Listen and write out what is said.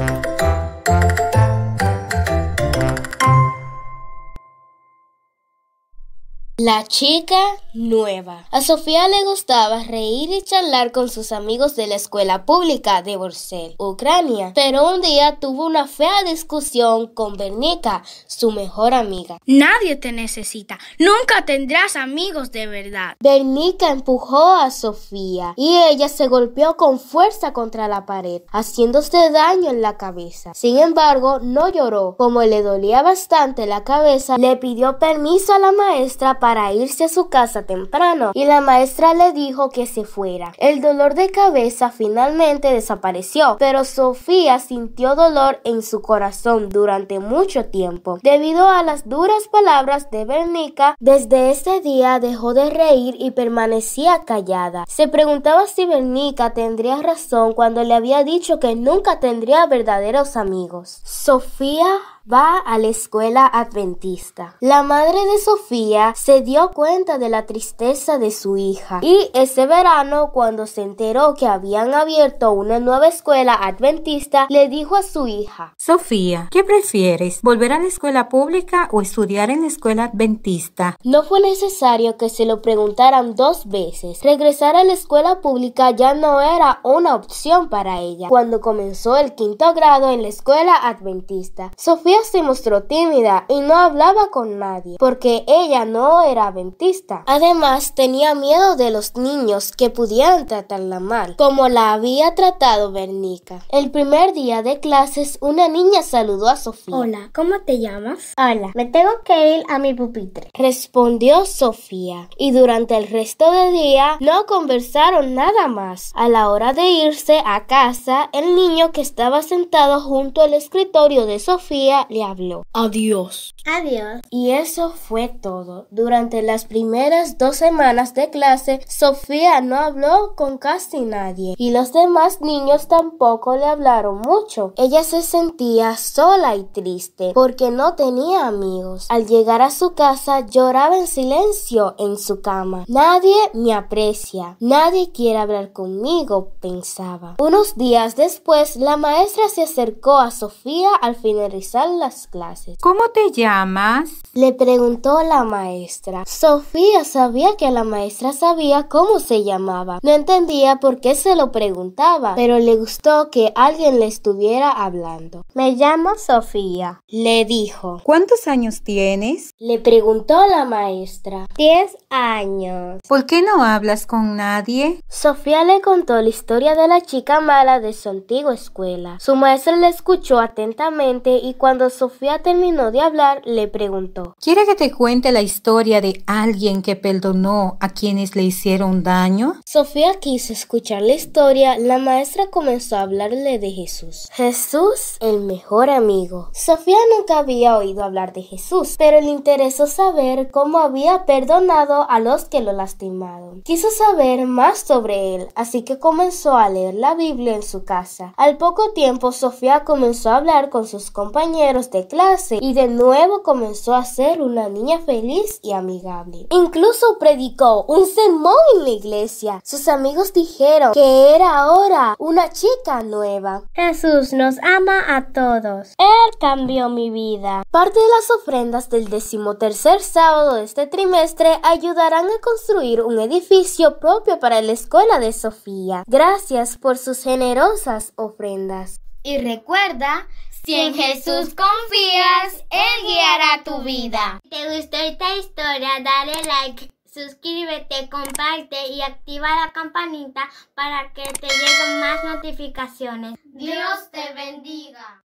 Thank you. La chica nueva. A Sofía le gustaba reír y charlar con sus amigos de la escuela pública de Borsell, Ucrania, pero un día tuvo una fea discusión con Bernica, su mejor amiga. Nadie te necesita, nunca tendrás amigos de verdad. Bernica empujó a Sofía y ella se golpeó con fuerza contra la pared, haciéndose daño en la cabeza. Sin embargo, no lloró. Como le dolía bastante la cabeza, le pidió permiso a la maestra para para irse a su casa temprano y la maestra le dijo que se fuera. El dolor de cabeza finalmente desapareció, pero Sofía sintió dolor en su corazón durante mucho tiempo. Debido a las duras palabras de Bernica, desde ese día dejó de reír y permanecía callada. Se preguntaba si Bernica tendría razón cuando le había dicho que nunca tendría verdaderos amigos. Sofía va a la escuela adventista. La madre de Sofía se dio cuenta de la tristeza de su hija y ese verano cuando se enteró que habían abierto una nueva escuela adventista le dijo a su hija, Sofía, ¿qué prefieres? ¿Volver a la escuela pública o estudiar en la escuela adventista? No fue necesario que se lo preguntaran dos veces. Regresar a la escuela pública ya no era una opción para ella cuando comenzó el quinto grado en la escuela adventista. Sofía se mostró tímida y no hablaba con nadie, porque ella no era adventista. Además, tenía miedo de los niños que pudieran tratarla mal, como la había tratado Bernica. El primer día de clases, una niña saludó a Sofía. Hola, ¿cómo te llamas? Hola, me tengo que ir a mi pupitre. Respondió Sofía, y durante el resto del día no conversaron nada más. A la hora de irse a casa, el niño que estaba sentado junto al escritorio de Sofía le habló. Adiós. Adiós. Y eso fue todo. Durante las primeras dos semanas de clase, Sofía no habló con casi nadie y los demás niños tampoco le hablaron mucho. Ella se sentía sola y triste porque no tenía amigos. Al llegar a su casa lloraba en silencio en su cama. Nadie me aprecia, nadie quiere hablar conmigo, pensaba. Unos días después, la maestra se acercó a Sofía al finalizar las clases. ¿Cómo te llamas? Le preguntó la maestra. Sofía sabía que la maestra sabía cómo se llamaba. No entendía por qué se lo preguntaba, pero le gustó que alguien le estuviera hablando. Me llamo Sofía, le dijo. ¿Cuántos años tienes? Le preguntó la maestra. Diez años. ¿Por qué no hablas con nadie? Sofía le contó la historia de la chica mala de su antigua escuela. Su maestra le escuchó atentamente y cuando cuando Sofía terminó de hablar, le preguntó, ¿Quiere que te cuente la historia de alguien que perdonó a quienes le hicieron daño? Sofía quiso escuchar la historia. La maestra comenzó a hablarle de Jesús. Jesús, el mejor amigo. Sofía nunca había oído hablar de Jesús, pero le interesó saber cómo había perdonado a los que lo lastimaron. Quiso saber más sobre él, así que comenzó a leer la Biblia en su casa. Al poco tiempo, Sofía comenzó a hablar con sus compañeros de clase y de nuevo comenzó a ser una niña feliz y amigable. Incluso predicó un sermón en la iglesia. Sus amigos dijeron que era ahora una chica nueva. Jesús nos ama a todos. Él cambió mi vida. Parte de las ofrendas del decimotercer sábado de este trimestre ayudarán a construir un edificio propio para la escuela de Sofía. Gracias por sus generosas ofrendas. Y recuerda, si en Jesús confías, Él guiará tu vida. Si te gustó esta historia, dale like, suscríbete, comparte y activa la campanita para que te lleguen más notificaciones. Dios te bendiga.